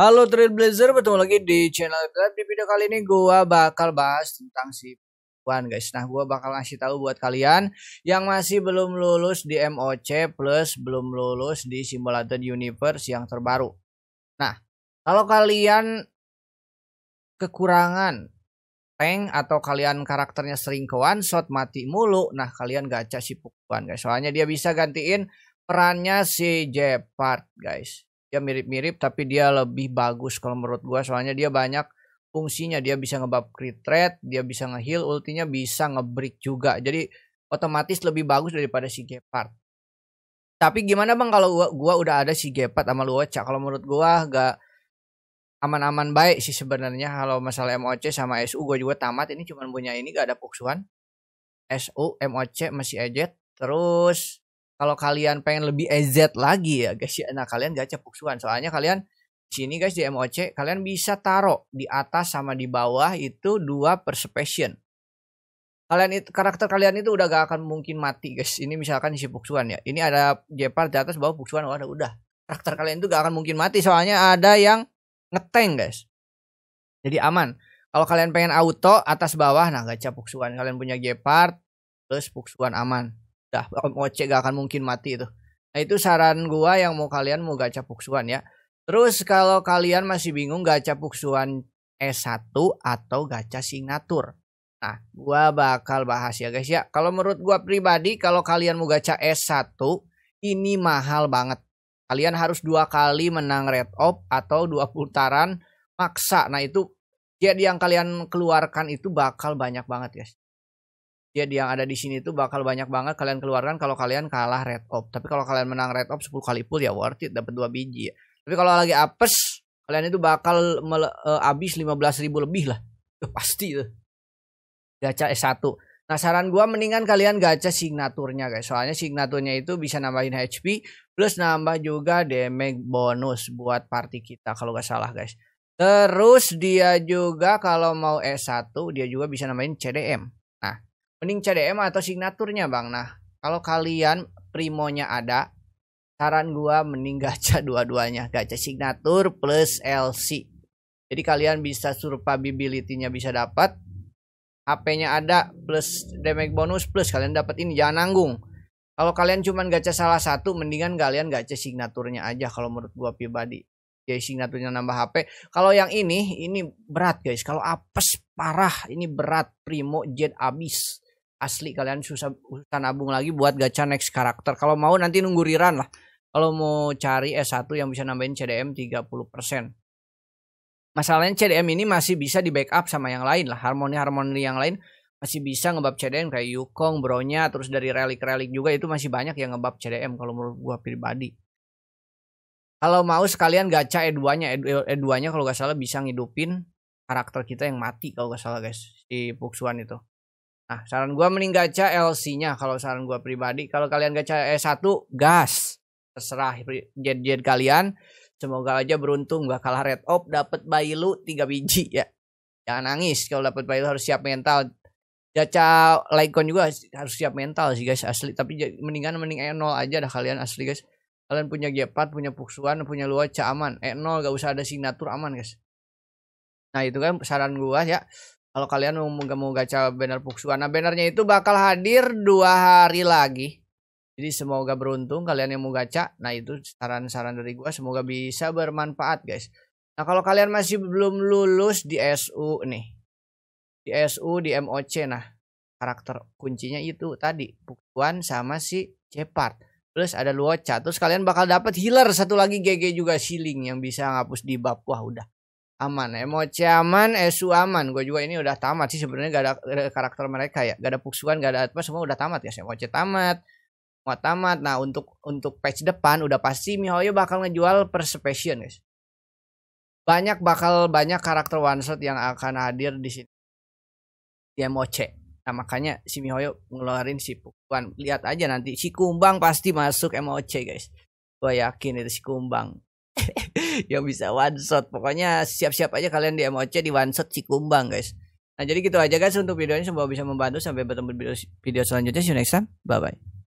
Halo Trailblazer, bertemu lagi di channel Grab. Di video kali ini gua bakal bahas tentang si Puan guys. Nah, gua bakal ngasih tahu buat kalian yang masih belum lulus di MOC plus belum lulus di Simulated Universe yang terbaru. Nah, kalau kalian kekurangan tank atau kalian karakternya sering ke one shot mati mulu, nah kalian gacha si Puan guys. Soalnya dia bisa gantiin perannya si Jepard guys dia ya, mirip-mirip tapi dia lebih bagus kalau menurut gua soalnya dia banyak fungsinya dia bisa ngebab crit rate, dia bisa ngeheal ultinya bisa ngebreak juga jadi otomatis lebih bagus daripada si Gepard tapi gimana bang kalau gua, gua udah ada si Gepard sama Luocha kalau menurut gua gak aman-aman baik sih sebenarnya kalau masalah MOC sama SU gue juga tamat ini cuman punya ini gak ada puksuan SU MOC masih ejet terus kalau kalian pengen lebih EZ lagi ya guys ya nah kalian gak cepuksuan soalnya kalian sini guys di MOC kalian bisa taruh di atas sama di bawah itu dua per kalian itu karakter kalian itu udah gak akan mungkin mati guys ini misalkan si puksuan ya ini ada jepar di atas bawah puksuan oh, ada udah karakter kalian itu gak akan mungkin mati soalnya ada yang ngeteng guys jadi aman kalau kalian pengen auto atas bawah nah gacha puksuan kalian punya jepar terus puksuan aman dah ngoceh gak akan mungkin mati itu nah itu saran gua yang mau kalian mau gacha puksuan ya terus kalau kalian masih bingung gacha puksuan S1 atau gacha signatur nah gua bakal bahas ya guys ya kalau menurut gua pribadi kalau kalian mau gacha S1 ini mahal banget kalian harus dua kali menang red op atau dua putaran maksa nah itu jadi yang kalian keluarkan itu bakal banyak banget guys ya yang ada di sini tuh bakal banyak banget kalian keluarkan kalau kalian kalah red op. Tapi kalau kalian menang red op 10 kali pull ya worth it dapat 2 biji. Ya. Tapi kalau lagi apes kalian itu bakal mele, uh, habis 15.000 lebih lah. Tuh, pasti tuh. Gacha S1. Nah saran gue mendingan kalian gacha signaturnya guys. Soalnya signaturnya itu bisa nambahin HP. Plus nambah juga damage bonus buat party kita kalau gak salah guys. Terus dia juga kalau mau S1 dia juga bisa nambahin CDM. Nah Mending CDM atau signaturnya bang. Nah kalau kalian primonya ada, saran gua mending gacha dua-duanya. Gacha signatur plus LC. Jadi kalian bisa survivability-nya bisa dapat. HP-nya ada plus damage bonus plus kalian dapat ini jangan nanggung. Kalau kalian cuman gacha salah satu mendingan kalian gacha signaturnya aja kalau menurut gua pribadi. Jadi signaturnya nambah HP. Kalau yang ini ini berat guys. Kalau apes parah ini berat primo jet abis asli kalian susah susah nabung lagi buat gacha next karakter kalau mau nanti nunggu riran lah kalau mau cari S1 yang bisa nambahin CDM 30% masalahnya CDM ini masih bisa di backup sama yang lain lah harmoni-harmoni yang lain masih bisa ngebab CDM kayak Yukong, Bronya, terus dari relik-relik juga itu masih banyak yang ngebab CDM kalau menurut gua pribadi. Kalau mau sekalian gacha E2-nya, E2-nya e kalau gak salah bisa ngidupin karakter kita yang mati kalau gak salah guys, si Puxuan itu. Nah, saran gua mending gacha LC-nya kalau saran gua pribadi. Kalau kalian gacha E1, gas. Terserah jet-jet kalian. Semoga aja beruntung gak kalah red op dapat bayi lu 3 biji ya. Jangan nangis kalau dapat bayi lu harus siap mental. Gacha Lycon juga harus siap mental sih guys asli. Tapi mendingan mending E0 aja dah kalian asli guys. Kalian punya G4, punya Puksuan, punya Luaca aman. E0 gak usah ada signatur aman guys. Nah itu kan saran gua ya. Kalau kalian mau mau gacha banner nah, bannernya itu bakal hadir dua hari lagi. Jadi semoga beruntung kalian yang mau gacha. Nah itu saran-saran dari gua semoga bisa bermanfaat guys. Nah kalau kalian masih belum lulus di SU nih. Di SU, di MOC nah. Karakter kuncinya itu tadi. Puksuan sama si cepat, Plus ada Luocha. Terus kalian bakal dapat healer satu lagi GG juga siling yang bisa ngapus di bab. Wah udah aman emoji eh, aman esu eh, aman gue juga ini udah tamat sih sebenarnya gak ada eh, karakter mereka ya gak ada puksuan gak ada apa semua udah tamat ya emoji tamat mau tamat nah untuk untuk patch depan udah pasti mihoyo bakal ngejual special guys banyak bakal banyak karakter one shot yang akan hadir di sini di ya, emoce nah makanya si mihoyo ngeluarin si puksuan lihat aja nanti si kumbang pasti masuk emoce guys gue yakin itu si kumbang yang bisa one shot. Pokoknya siap-siap aja kalian di MOC di one shot Cikumbang guys. Nah jadi gitu aja guys untuk video ini semoga bisa membantu. Sampai bertemu video, video selanjutnya. See you next time. Bye bye.